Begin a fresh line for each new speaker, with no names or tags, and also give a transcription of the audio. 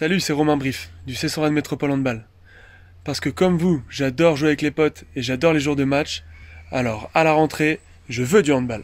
Salut, c'est Romain Brief, du Cessoran de Métropole Handball. Parce que comme vous, j'adore jouer avec les potes et j'adore les jours de match, alors à la rentrée, je veux du handball.